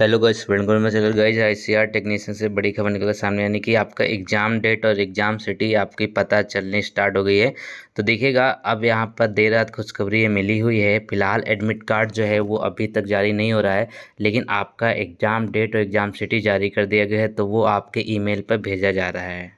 hello guys student में मैं guys ICR technician से बड़ी खबर निकल सामने यानी कि आपका एग्ज़ाम डेट और एग्ज़ाम सिटी आपकी पता चलने स्टार्ट हो गई है तो देखिएगा अब यहाँ पर देर रात खुशखबरी मिली हुई है फिलहाल एडमिट कार्ड जो है वो अभी तक जारी नहीं हो रहा है लेकिन आपका एग्ज़ाम डेट और एग्ज़ाम सिटी जारी कर दिया गया है तो वो आपके ई पर भेजा जा रहा है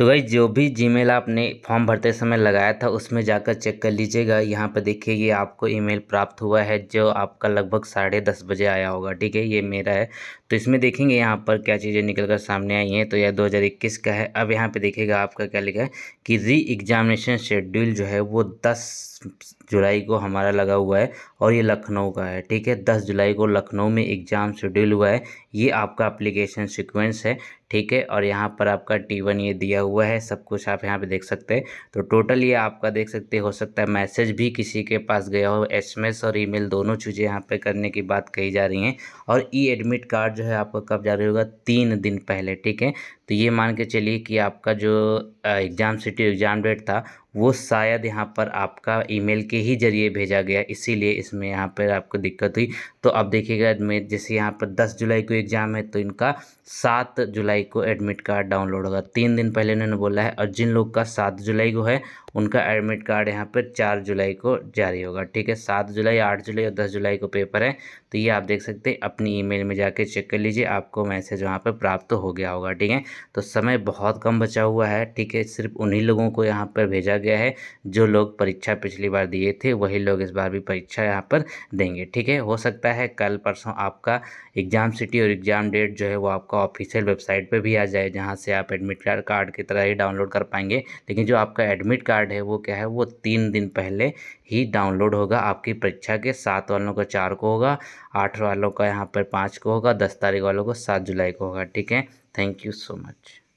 तो भाई जो भी जीमेल आपने फॉर्म भरते समय लगाया था उसमें जाकर चेक कर लीजिएगा यहाँ पर देखिए ये आपको ईमेल प्राप्त हुआ है जो आपका लगभग साढ़े दस बजे आया होगा ठीक है ये मेरा है तो इसमें देखेंगे यहाँ पर क्या चीज़ें निकल कर सामने आई हैं तो यह 2021 का है अब यहाँ पे देखिएगा आपका क्या लिखा है कि री एग्जामिनेशन शेड्यूल जो है वो 10 जुलाई को हमारा लगा हुआ है और ये लखनऊ का है ठीक है 10 जुलाई को लखनऊ में एग्ज़ाम शेड्यूल हुआ है ये आपका अप्लीकेशन सिक्वेंस है ठीक है और यहाँ पर आपका टी वन ये दिया हुआ है सब कुछ आप यहाँ पे देख सकते हैं तो टोटल ये आपका देख सकते हो सकता है मैसेज भी किसी के पास गया हो एस और ई दोनों चीज़ें यहाँ पे करने की बात कही जा रही हैं और ई एडमिट कार्ड जो है आपका कब जारी होगा तीन दिन पहले ठीक है तो ये मान के चलिए कि आपका जो एग्ज़ाम सिटी एग्ज़ाम डेट था वो शायद यहाँ पर आपका ईमेल के ही ज़रिए भेजा गया इसीलिए इसमें यहाँ पर आपको दिक्कत हुई तो अब देखिएगा मैं जैसे यहाँ पर 10 जुलाई को एग्ज़ाम है तो इनका 7 जुलाई को एडमिट कार्ड डाउनलोड होगा तीन दिन पहले इन्होंने बोला है और जिन लोग का 7 जुलाई को है उनका एडमिट कार्ड यहाँ पर 4 जुलाई को जारी होगा ठीक है 7 जुलाई 8 जुलाई और 10 जुलाई को पेपर है तो ये आप देख सकते हैं अपनी ईमेल में जाके चेक कर लीजिए आपको मैसेज वहाँ पर प्राप्त हो गया होगा ठीक है तो समय बहुत कम बचा हुआ है ठीक है सिर्फ उन्हीं लोगों को यहाँ पर भेजा गया है जो लोग परीक्षा पिछली बार दिए थे वही लोग इस बार भी परीक्षा यहाँ पर देंगे ठीक है हो सकता है कल परसों आपका एग्ज़ाम सिटी और एग्ज़ाम डेट जो है वो आपका ऑफिशियल वेबसाइट पर भी आ जाए जहाँ से आप एडमिट कार्ड कार्ड की तरह ही डाउनलोड कर पाएंगे लेकिन जो आपका एडमिट कार्ड है वो क्या है वो तीन दिन पहले ही डाउनलोड होगा आपकी परीक्षा के सात वालों का चार को होगा आठ वालों का यहाँ पर पाँच को होगा दस तारीख वालों को सात जुलाई को होगा ठीक है थैंक यू सो मच